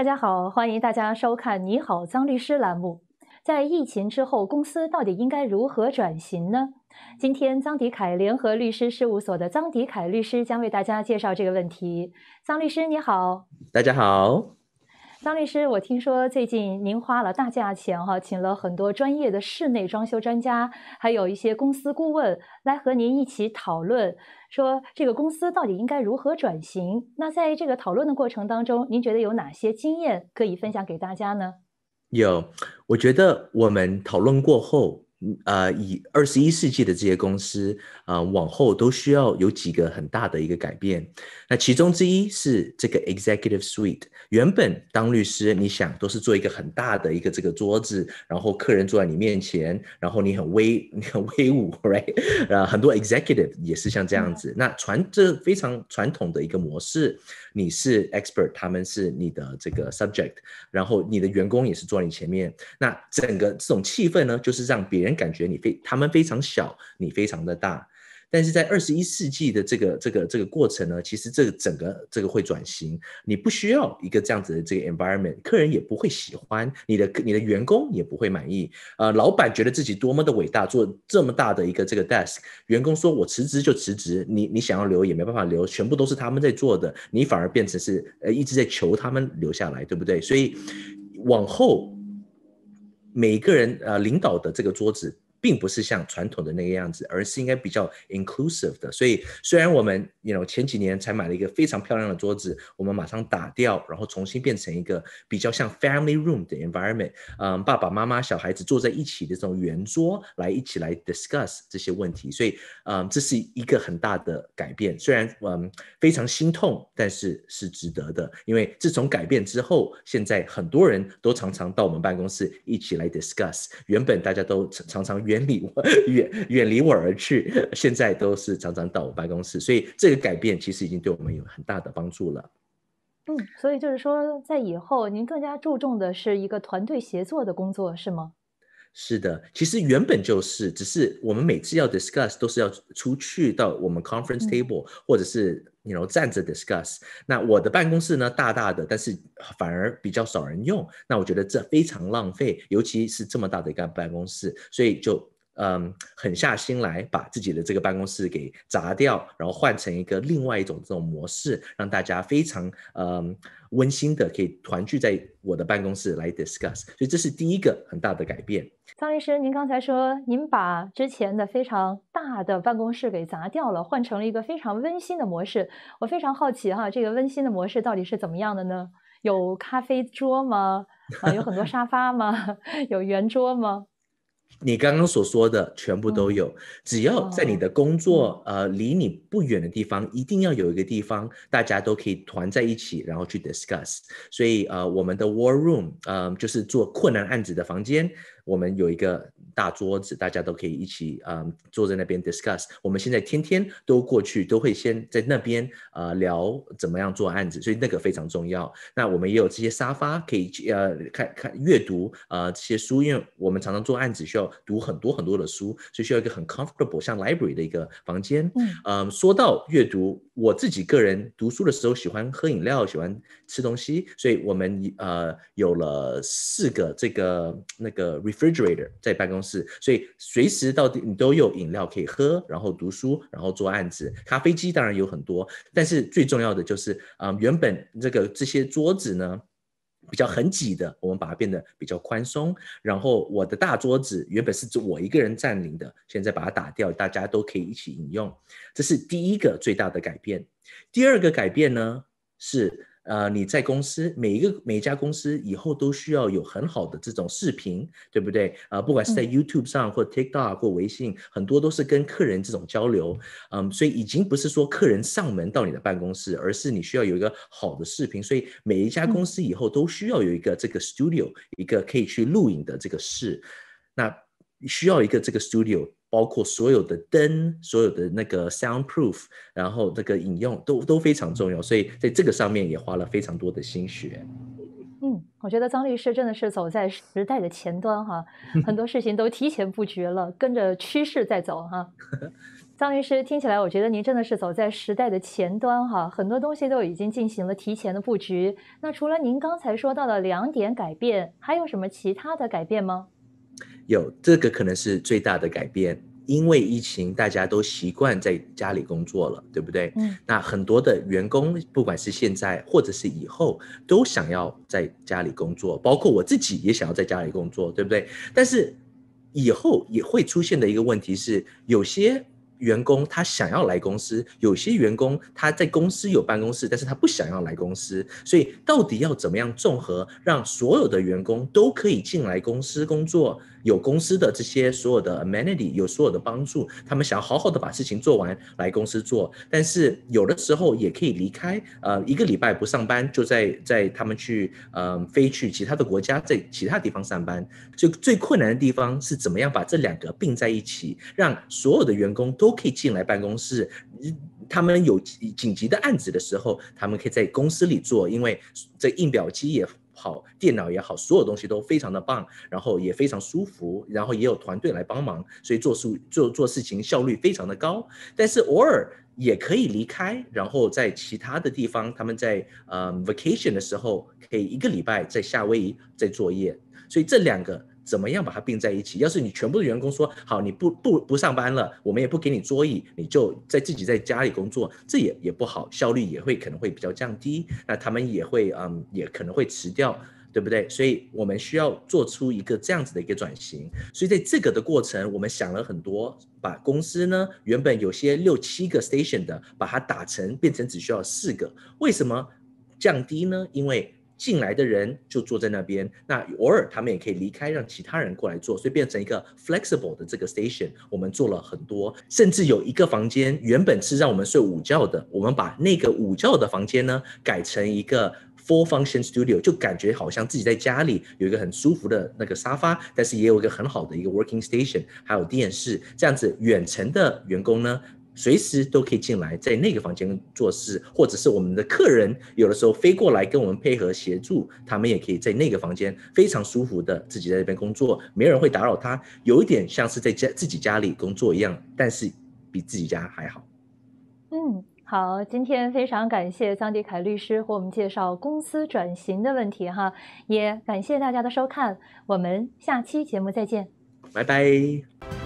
大家好，欢迎大家收看《你好，张律师》栏目。在疫情之后，公司到底应该如何转型呢？今天，张迪凯联合律师事务所的张迪凯律师将为大家介绍这个问题。张律师，你好！大家好。张律师，我听说最近您花了大价钱哈，请了很多专业的室内装修专家，还有一些公司顾问来和您一起讨论，说这个公司到底应该如何转型。那在这个讨论的过程当中，您觉得有哪些经验可以分享给大家呢？有，我觉得我们讨论过后。呃，以二十一世纪的这些公司啊，往后都需要有几个很大的一个改变。那其中之一是这个 executive suite。原本当律师，你想都是做一个很大的一个这个桌子，然后客人坐在你面前，然后你很威，你很威武，right？啊，很多 executive 也是像这样子。那传这非常传统的一个模式，你是 expert，他们是你的这个 subject，然后你的员工也是坐在你前面。那整个这种气氛呢，就是让别人。感觉你非他们非常小，你非常的大，但是在二十一世纪的这个这个这个过程呢，其实这整个这个会转型，你不需要一个这样子的这个 environment，客人也不会喜欢，你的你的员工也不会满意，呃，老板觉得自己多么的伟大，做这么大的一个这个 desk，员工说我辞职就辞职，你你想要留也没办法留，全部都是他们在做的，你反而变成是呃一直在求他们留下来，对不对？所以往后。每个人呃领导的这个桌子。并不是像传统的那个样子，而是应该比较 inclusive 的。所以虽然我们，y o u know，前几年才买了一个非常漂亮的桌子，我们马上打掉，然后重新变成一个比较像 family room 的 environment。嗯，爸爸妈妈、小孩子坐在一起的这种圆桌，来一起来 discuss 这些问题。所以，嗯，这是一个很大的改变。虽然，嗯，非常心痛，但是是值得的。因为自从改变之后，现在很多人都常常到我们办公室一起来 discuss。原本大家都常常。远离我，远远离我而去。现在都是常常到我办公室，所以这个改变其实已经对我们有很大的帮助了。嗯，所以就是说，在以后您更加注重的是一个团队协作的工作，是吗？是的，其实原本就是，只是我们每次要 discuss 都是要出去到我们 conference table，或者是 you know 站着 discuss。那我的办公室呢，大大的，但是反而比较少人用。那我觉得这非常浪费，尤其是这么大的一个办公室，所以就。嗯，狠下心来把自己的这个办公室给砸掉，然后换成一个另外一种这种模式，让大家非常嗯温馨的可以团聚在我的办公室来 discuss。所以这是第一个很大的改变。张律师，您刚才说您把之前的非常大的办公室给砸掉了，换成了一个非常温馨的模式，我非常好奇哈，这个温馨的模式到底是怎么样的呢？有咖啡桌吗？啊，有很多沙发吗？有圆桌吗？你刚刚所说的全部都有，只要在你的工作，呃，离你不远的地方，一定要有一个地方，大家都可以团在一起，然后去 discuss。所以，呃，我们的 war room，呃，就是做困难案子的房间，我们有一个。大桌子，大家都可以一起啊坐在那边 discuss。我们现在天天都过去，都会先在那边啊聊怎么样做案子，所以那个非常重要。那我们也有这些沙发可以呃看看阅读啊这些书，因为我们常常做案子需要读很多很多的书，所以需要一个很 comfortable 像 library 的一个房间。嗯，说到阅读，我自己个人读书的时候喜欢喝饮料，喜欢吃东西，所以我们呃有了四个这个那个 refrigerator 在办公。是，所以随时到底你都有饮料可以喝，然后读书，然后做案子，咖啡机当然有很多，但是最重要的就是啊，原本这个这些桌子呢比较很挤的，我们把它变得比较宽松，然后我的大桌子原本是我一个人占领的，现在把它打掉，大家都可以一起饮用，这是第一个最大的改变。第二个改变呢是。呃，你在公司每一个每一家公司以后都需要有很好的这种视频，对不对？啊，不管是在 YouTube 上或 t i k t o k 或微信，很多都是跟客人这种交流。嗯，所以已经不是说客人上门到你的办公室，而是你需要有一个好的视频。所以每一家公司以后都需要有一个这个 Studio，一个可以去录影的这个室。那需要一个这个 Studio。包括所有的灯，所有的那个 soundproof，然后那个引用都都非常重要，所以在这个上面也花了非常多的心血。嗯，我觉得张律师真的是走在时代的前端哈，很多事情都提前布局了，跟着趋势在走哈。张律师听起来，我觉得您真的是走在时代的前端哈，很多东西都已经进行了提前的布局。那除了您刚才说到的两点改变，还有什么其他的改变吗？有这个可能是最大的改变，因为疫情大家都习惯在家里工作了，对不对？嗯，那很多的员工，不管是现在或者是以后，都想要在家里工作，包括我自己也想要在家里工作，对不对？但是以后也会出现的一个问题是，有些。员工他想要来公司，有些员工他在公司有办公室，但是他不想要来公司，所以到底要怎么样综合让所有的员工都可以进来公司工作，有公司的这些所有的 amenity，有所有的帮助，他们想要好好的把事情做完来公司做，但是有的时候也可以离开，呃，一个礼拜不上班就在在他们去呃飞去其他的国家，在其他地方上班，就最困难的地方是怎么样把这两个并在一起，让所有的员工都。都可以进来办公室。他们有紧急的案子的时候，他们可以在公司里做，因为这印表机也好，电脑也好，所有东西都非常的棒，然后也非常舒服，然后也有团队来帮忙，所以做事做做事情效率非常的高。但是偶尔也可以离开，然后在其他的地方，他们在呃 vacation 的时候，可以一个礼拜在夏威夷在作业。所以这两个。怎么样把它并在一起？要是你全部的员工说好，你不不不上班了，我们也不给你桌椅，你就在自己在家里工作，这也也不好，效率也会可能会比较降低，那他们也会嗯，也可能会辞掉，对不对？所以我们需要做出一个这样子的一个转型。所以在这个的过程，我们想了很多，把公司呢原本有些六七个 station 的，把它打成变成只需要四个，为什么降低呢？因为。进来的人就坐在那边，那偶尔他们也可以离开，让其他人过来坐，所以变成一个 flexible 的这个 station。我们做了很多，甚至有一个房间原本是让我们睡午觉的，我们把那个午觉的房间呢改成一个 full function studio，就感觉好像自己在家里有一个很舒服的那个沙发，但是也有一个很好的一个 working station，还有电视，这样子远程的员工呢。随时都可以进来，在那个房间做事，或者是我们的客人有的时候飞过来跟我们配合协助，他们也可以在那个房间非常舒服的自己在那边工作，没人会打扰他，有一点像是在家自己家里工作一样，但是比自己家还好。嗯，好，今天非常感谢桑迪凯律师和我们介绍公司转型的问题哈，也感谢大家的收看，我们下期节目再见，拜拜。